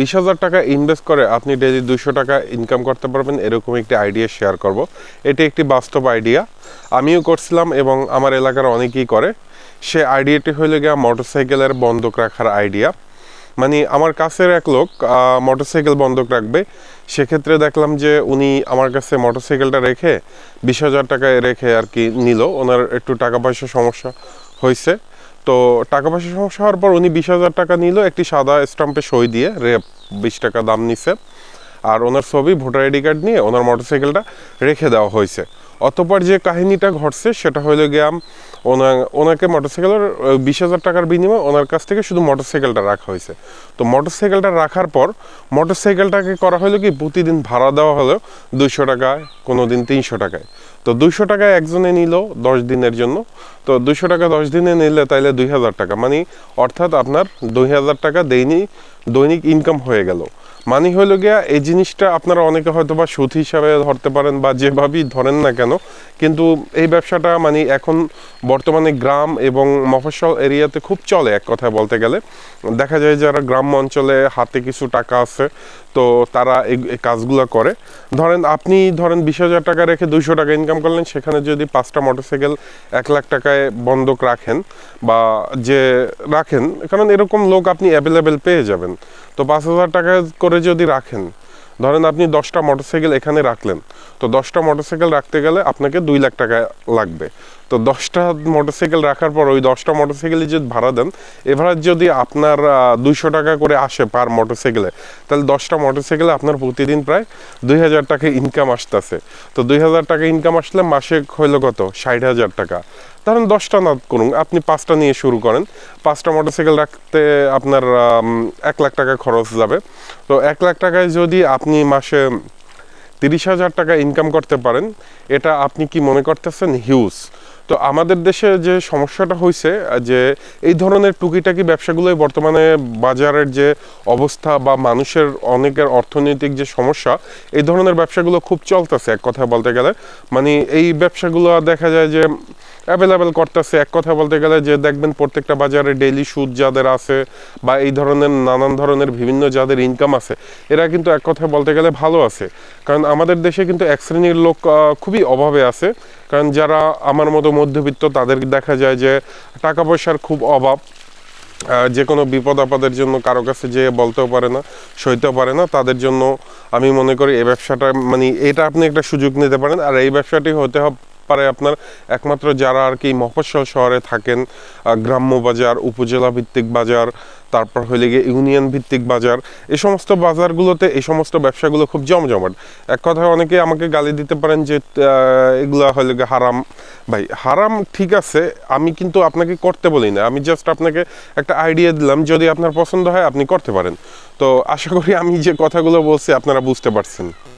বিশ হাজার টাকা ইনভেস্ট করে আপনি ডেলি দুশো টাকা ইনকাম করতে পারবেন এরকম একটি আইডিয়া শেয়ার করব। এটি একটি বাস্তব আইডিয়া আমিও করছিলাম এবং আমার এলাকার অনেকেই করে সে আইডিয়াটি হইলে গিয়া মোটরসাইকেলের বন্ধক রাখার আইডিয়া মানে আমার কাছের এক লোক মোটরসাইকেল বন্ধক রাখবে সেক্ষেত্রে দেখলাম যে উনি আমার কাছে মোটরসাইকেলটা রেখে বিশ হাজার টাকায় রেখে আর কি নিল ওনার একটু টাকা পয়সা সমস্যা হয়েছে তো টাকা পয়সা সমস্যা হওয়ার পর উনি বিশ হাজার টাকা নিল একটি সাদা স্টাম্পে সই দিয়ে রেপ বিশ টাকা দাম নিছে আর ওনার ছবি ভোটার আইডি কার্ড নিয়ে ওনার মোটরসাইকেলটা রেখে দেওয়া হয়েছে অতপর যে কাহিনীটা ঘটছে সেটা হলো গিয়াম ওনা ওনাকে মোটরসাইকেলের বিশ হাজার টাকার বিনিময়ে ওনার কাছ থেকে শুধু মোটরসাইকেলটা রাখা হয়েছে তো মোটরসাইকেলটা রাখার পর মোটরসাইকেলটাকে করা হলো কি প্রতিদিন ভাড়া দেওয়া হলো দুইশো টাকায় কোনো দিন তিনশো টাকায় তো দুইশো টাকায় একজনে নিল দশ দিনের জন্য তো দুশো টাকা দশ দিনে নিলে তাইলে দুই হাজার টাকা মানে অর্থাৎ আপনার দুই হাজার টাকা দৈনিক দৈনিক ইনকাম হয়ে গেল মানে হলো গিয়া এই জিনিসটা আপনারা অনেকে হয়তো বা সুদ হিসাবে ধরতে পারেন বা যেভাবেই ধরেন না কেন কিন্তু এই ব্যবসাটা মানে এখন বর্তমানে গ্রাম এবং মফস্বল এরিয়াতে খুব চলে এক কথায় বলতে গেলে দেখা যায় যারা গ্রাম অঞ্চলে হাতে কিছু টাকা আছে তো তারা এই কাজগুলো করে ধরেন আপনি ধরেন বিশ হাজার টাকা রেখে দুইশো টাকা ইনকাম করলেন সেখানে যদি পাঁচটা মোটরসাইকেল এক লাখ টাকায় বন্ধক রাখেন বা যে রাখেন কারণ এরকম লোক আপনি অ্যাভেলেবেল পেয়ে যাবেন তো পাঁচ হাজার টাকা করে যদি রাখেন ধরেন আপনি দশটা মোটরসাইকেল এখানে রাখলেন তো দশটা মোটরসাইকেল রাখতে গেলে আপনাকে দুই লাখ টাকা লাগবে তো দশটা মোটরসাইকেল রাখার পর ওই দশটা মোটরসাইকেলে যদি ভাড়া দেন এভার যদি আপনার দুইশো টাকা করে আসে পার মোটরসাইকেলে তাহলে দশটা মোটরসাইকেলে আপনার প্রতিদিন প্রায় দুই হাজার টাকা ইনকাম আসতেছে তো দুই হাজার টাকা ইনকাম আসলে মাসে হইলো কত ষাট হাজার টাকা ধরেন দশটা না করুন আপনি পাঁচটা নিয়ে শুরু করেন পাঁচটা মোটরসাইকেল রাখতে আপনার এক লাখ টাকা খরচ যাবে তো এক লাখ টাকায় যদি আপনি মাসে তিরিশ হাজার টাকা ইনকাম করতে পারেন এটা আপনি কি মনে করতেছেন হিউজ তো আমাদের দেশে যে সমস্যাটা হয়েছে যে এই ধরনের টুকিটাকি ব্যবসাগুলোই বর্তমানে বাজারের যে অবস্থা বা মানুষের অনেকের অর্থনৈতিক যে সমস্যা এই ধরনের ব্যবসাগুলো খুব চলতেছে এক কথা বলতে গেলে মানে এই ব্যবসাগুলো দেখা যায় যে অ্যাভেলেবেল করতেছে এক কথা বলতে গেলে যে দেখবেন প্রত্যেকটা বাজারে ডেইলি সুদ যাদের আছে বা এই ধরনের নানান ধরনের বিভিন্ন যাদের ইনকাম আছে এরা কিন্তু এক কথায় বলতে গেলে ভালো আছে কারণ আমাদের দেশে কিন্তু এক শ্রেণীর লোক খুবই অভাবে আছে কারণ যারা আমার মতো মধ্যবিত্ত তাদের দেখা যায় যে টাকা পয়সার খুব অভাব যে কোনো বিপদ আপদের জন্য কারো কাছে যেয়ে বলতেও পারে না সইতেও পারে না তাদের জন্য আমি মনে করি এই ব্যবসাটা মানে এটা আপনি একটা সুযোগ নিতে পারেন আর এই ব্যবসাটি হতে হবে পারে আপনার একমাত্র যারা আর কি মফস্বল শহরে থাকেন গ্রাম্য বাজার উপজেলা ভিত্তিক বাজার তারপর হয়ে গিয়ে ইউনিয়ন ভিত্তিক বাজার এই সমস্ত বাজারগুলোতে এই সমস্ত ব্যবসাগুলো খুব জমজমাট এক কথায় অনেকে আমাকে গালি দিতে পারেন যে এগুলো হয়ে গিয়ে হারাম ভাই হারাম ঠিক আছে আমি কিন্তু আপনাকে করতে বলি না আমি জাস্ট আপনাকে একটা আইডিয়া দিলাম যদি আপনার পছন্দ হয় আপনি করতে পারেন তো আশা করি আমি যে কথাগুলো বলছি আপনারা বুঝতে পারছেন